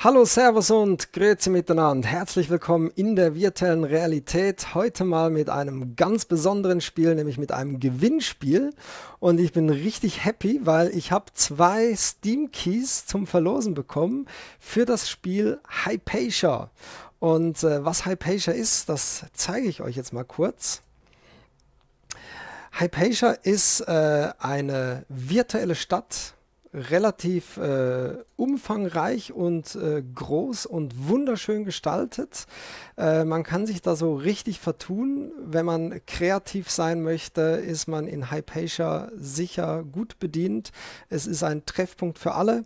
Hallo, Servus und Grüezi miteinander. Herzlich willkommen in der virtuellen Realität. Heute mal mit einem ganz besonderen Spiel, nämlich mit einem Gewinnspiel. Und ich bin richtig happy, weil ich habe zwei Steam Keys zum Verlosen bekommen für das Spiel Hypatia. Und äh, was Hypatia ist, das zeige ich euch jetzt mal kurz. Hypatia ist äh, eine virtuelle Stadt relativ äh, umfangreich und äh, groß und wunderschön gestaltet. Äh, man kann sich da so richtig vertun. Wenn man kreativ sein möchte, ist man in Hypatia sicher gut bedient. Es ist ein Treffpunkt für alle.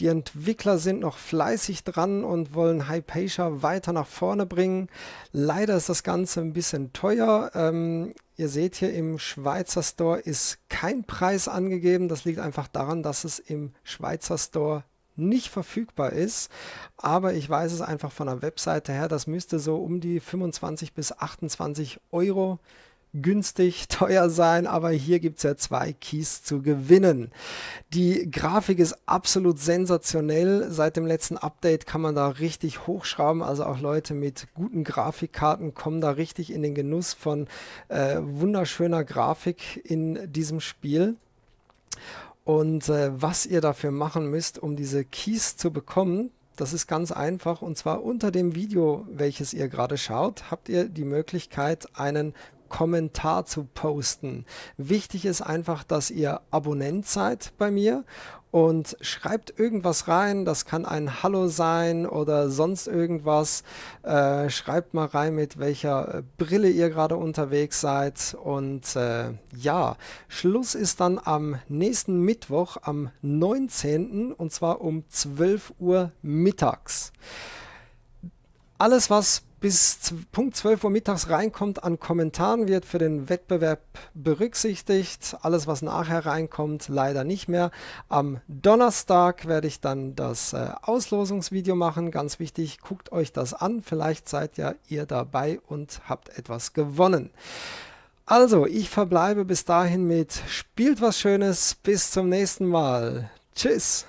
Die Entwickler sind noch fleißig dran und wollen Hypatia weiter nach vorne bringen. Leider ist das Ganze ein bisschen teuer. Ähm, ihr seht hier im Schweizer Store ist kein Preis angegeben. Das liegt einfach daran, dass es im Schweizer Store nicht verfügbar ist, aber ich weiß es einfach von der Webseite her, das müsste so um die 25 bis 28 Euro günstig, teuer sein, aber hier gibt es ja zwei Keys zu gewinnen. Die Grafik ist absolut sensationell. Seit dem letzten Update kann man da richtig hochschrauben. Also auch Leute mit guten Grafikkarten kommen da richtig in den Genuss von äh, wunderschöner Grafik in diesem Spiel. Und äh, was ihr dafür machen müsst, um diese Keys zu bekommen, das ist ganz einfach und zwar unter dem Video, welches ihr gerade schaut, habt ihr die Möglichkeit, einen Kommentar zu posten. Wichtig ist einfach, dass ihr Abonnent seid bei mir und schreibt irgendwas rein. Das kann ein Hallo sein oder sonst irgendwas. Äh, schreibt mal rein, mit welcher Brille ihr gerade unterwegs seid. Und äh, ja, Schluss ist dann am nächsten Mittwoch, am 19. und zwar um 12 Uhr mittags. Alles, was bis Punkt 12 Uhr mittags reinkommt an Kommentaren, wird für den Wettbewerb berücksichtigt. Alles, was nachher reinkommt, leider nicht mehr. Am Donnerstag werde ich dann das äh, Auslosungsvideo machen. Ganz wichtig, guckt euch das an. Vielleicht seid ja ihr dabei und habt etwas gewonnen. Also, ich verbleibe bis dahin mit Spielt was Schönes. Bis zum nächsten Mal. Tschüss.